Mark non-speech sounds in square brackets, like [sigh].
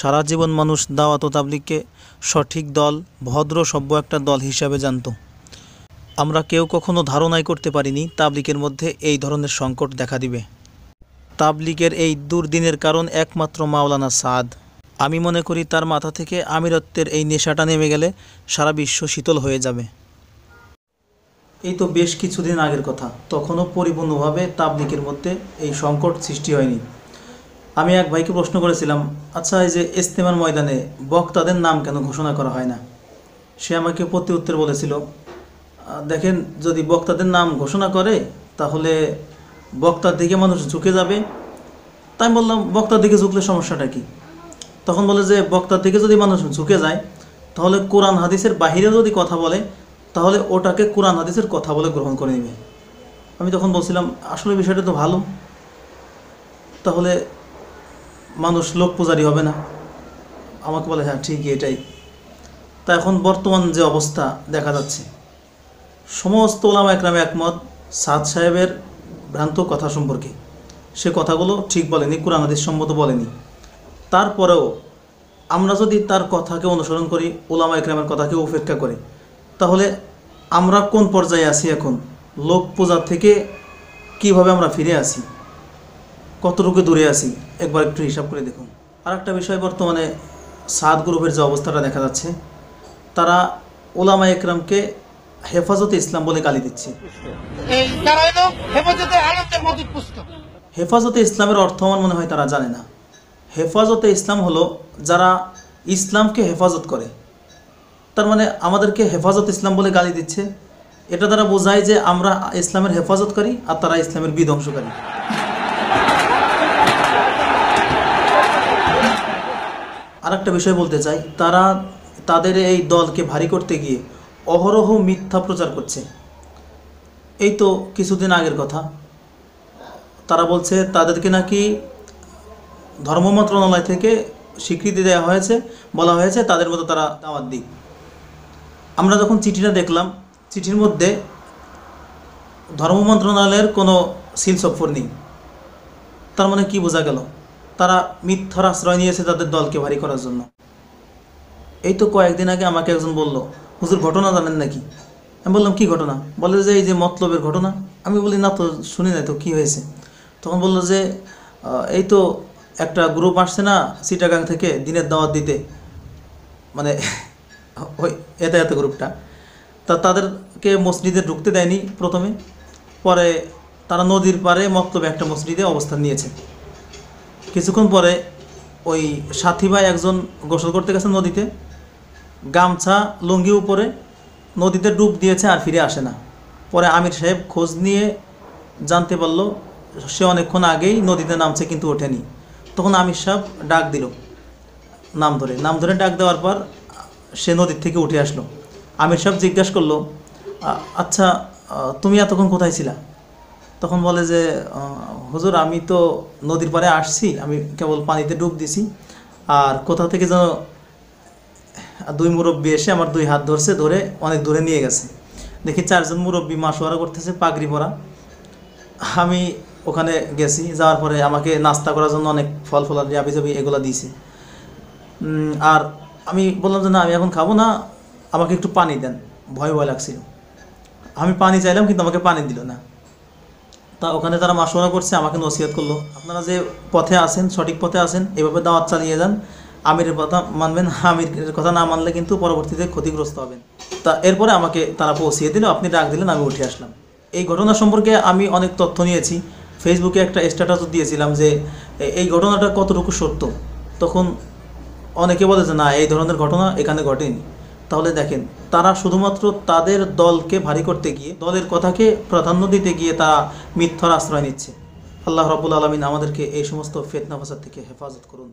সারা জীবন মানুষ দাওয়াত ও তাবলিগকে সঠিক দল ভদ্র সভ্য একটা দল হিসাবে জানত আমরা কেউ কখনো ধারণাই করতে পারিনি তাবলিকের মধ্যে এই ধরনের সংকট দেখা দিবে তাবলিগের এই দুর্দিনের কারণ একমাত্র মাওলানা সাদ আমি মনে করি তার মাথা থেকে আমিরত্বের এই নেশাটা নেমে গেলে সারা বিশ্ব শীতল হয়ে যাবে এই তো বেশ কিছুদিন আগের কথা তখনও পরিপূর্ণভাবে তাবলিকের মধ্যে এই সংকট সৃষ্টি হয়নি আমি এক ভাইকে প্রশ্ন করেছিলাম আচ্ছা এই যে ইস্তেমার ময়দানে বক্তাদের নাম কেন ঘোষণা করা হয় না সে আমাকে প্রতি উত্তর বলেছিল দেখেন যদি বক্তাদের নাম ঘোষণা করে তাহলে বক্তার দিকে মানুষ ঝুঁকে যাবে তাই বললাম বক্তার দিকে ঝুঁকলে সমস্যাটা কি তখন বলে যে বক্তার দিকে যদি মানুষ ঝুঁকে যায় তাহলে কোরআন হাদিসের বাহিরে যদি কথা বলে তাহলে ওটাকে কোরআন হাদিসের কথা বলে গ্রহণ করে নেবে আমি তখন বলছিলাম আসলে বিষয়টা তো ভালো তাহলে মানুষ লোক পূজারি হবে না আমাকে বলে হ্যাঁ ঠিকই এটাই তা এখন বর্তমান যে অবস্থা দেখা যাচ্ছে সমস্ত ওলামা একরামে একমত সাদ সাহেবের ভ্রান্ত কথা সম্পর্কে সে কথাগুলো ঠিক বলেনি কোরআন আদিস সম্মত বলেনি তারপরেও আমরা যদি তার কথাকে অনুসরণ করি ওলামা একরামের কথাকে উপেক্ষা করি তাহলে আমরা কোন পর্যায়ে আছি এখন লোক পূজা থেকে কিভাবে আমরা ফিরে আসি কতটুকু দূরে আছি একবার একটু হিসাব করে দেখুন আর একটা বিষয় বর্তমানে সাদ গ্রুপের যে অবস্থাটা দেখা যাচ্ছে তারা ওলামা একরামকে হেফাজতে ইসলাম বলে গালি দিচ্ছে হেফাজতে ইসলামের অর্থ আমার মনে হয় তারা জানে না হেফাজতে ইসলাম হলো যারা ইসলামকে হেফাজত করে তার মানে আমাদেরকে হেফাজত ইসলাম বলে গালি দিচ্ছে এটা তারা বোঝায় যে আমরা ইসলামের হেফাজত করি আর তারা ইসলামের বিধ্বংসকারী আরেকটা বিষয় বলতে চাই তারা তাদের এই দলকে ভারী করতে গিয়ে অহরহ মিথ্যা প্রচার করছে এই তো কিছুদিন আগের কথা তারা বলছে তাদেরকে নাকি ধর্ম মন্ত্রণালয় থেকে স্বীকৃতি দেওয়া হয়েছে বলা হয়েছে তাদের মতো তারা দাওয়াত দিক আমরা যখন চিঠিটা দেখলাম চিঠির মধ্যে ধর্ম মন্ত্রণালয়ের কোনো সিল সফর নেই তার মানে কি বোঝা গেল তারা মিথ্যার আশ্রয় নিয়েছে তাদের দলকে ভারী করার জন্য এই তো কয়েকদিন আগে আমাকে একজন বলল হুজুর ঘটনা জানেন নাকি আমি বললাম কি ঘটনা বলে যে এই যে মতলবের ঘটনা আমি বলি না তো শুনি নাই তো কি হয়েছে তখন বলল যে এই তো একটা গ্রুপ আসছে না সিটাগাং থেকে দিনের দাওয়াত দিতে মানে [laughs] ওই এত এত গ্রুপটা তা তাদেরকে মসজিদে ঢুকতে দেয়নি প্রথমে পরে তারা নদীর পারে মতলব একটা মসজিদে অবস্থান নিয়েছে কিছুক্ষণ পরে ওই সাথী ভাই একজন গোসল করতে গেছে নদীতে গামছা লুঙ্গি উপরে নদীতে ডুব দিয়েছে আর ফিরে আসে না পরে আমির সাহেব খোঁজ নিয়ে জানতে পারলো সে অনেকক্ষণ আগেই নদীতে নামছে কিন্তু ওঠেনি তখন আমির সাহেব ডাক দিল নাম ধরে নাম ধরে ডাক দেওয়ার পর সে নদীর থেকে উঠে আসলো আমির সাহেব জিজ্ঞাসা করলো আচ্ছা তুমি এতক্ষণ কোথায় ছিলা তখন বলে যে হুজুর আমি তো নদীর পাড়ে আসছি আমি কেবল পানিতে ডুব দিছি আর কোথা থেকে যেন দুই মুরব্বী এসে আমার দুই হাত ধরছে ধরে অনেক দূরে নিয়ে গেছে দেখি চারজন মুরব্বী মাসোয়ারা করতেছে পাগড়ি পরা আমি ওখানে গেছি যাওয়ার পরে আমাকে নাস্তা করার জন্য অনেক ফল ফল আবি জাবি এগুলো দিয়েছে আর আমি বললাম যে না আমি এখন খাবো না আমাকে একটু পানি দেন ভয় ভয় লাগছিল আমি পানি চাইলাম কিন্তু আমাকে পানি দিল না তা ওখানে তারা মাসোরা করছে আমাকে নসিহত করলো আপনারা যে পথে আসেন সঠিক পথে আসেন এভাবে দাওয়াত চালিয়ে যান আমিরের কথা মানবেন আমিরের কথা না মানলে কিন্তু পরবর্তীতে ক্ষতিগ্রস্ত হবেন তা এরপরে আমাকে তারা পৌঁছিয়ে দিল আপনি ডাক দিলেন আমি উঠে আসলাম এই ঘটনা সম্পর্কে আমি অনেক তথ্য নিয়েছি ফেসবুকে একটা স্ট্যাটাসও দিয়েছিলাম যে এই ঘটনাটা কতটুকু সত্য তখন অনেকে বলে যে না এই ধরনের ঘটনা এখানে ঘটেনি তাহলে দেখেন তারা শুধুমাত্র তাদের দলকে ভারী করতে গিয়ে দলের কথাকে প্রাধান্য দিতে গিয়ে তারা মিথ্যার আশ্রয় নিচ্ছে আল্লাহ রাবুল আলমিন আমাদেরকে এই সমস্ত ফেতনা থেকে হেফাজত করুন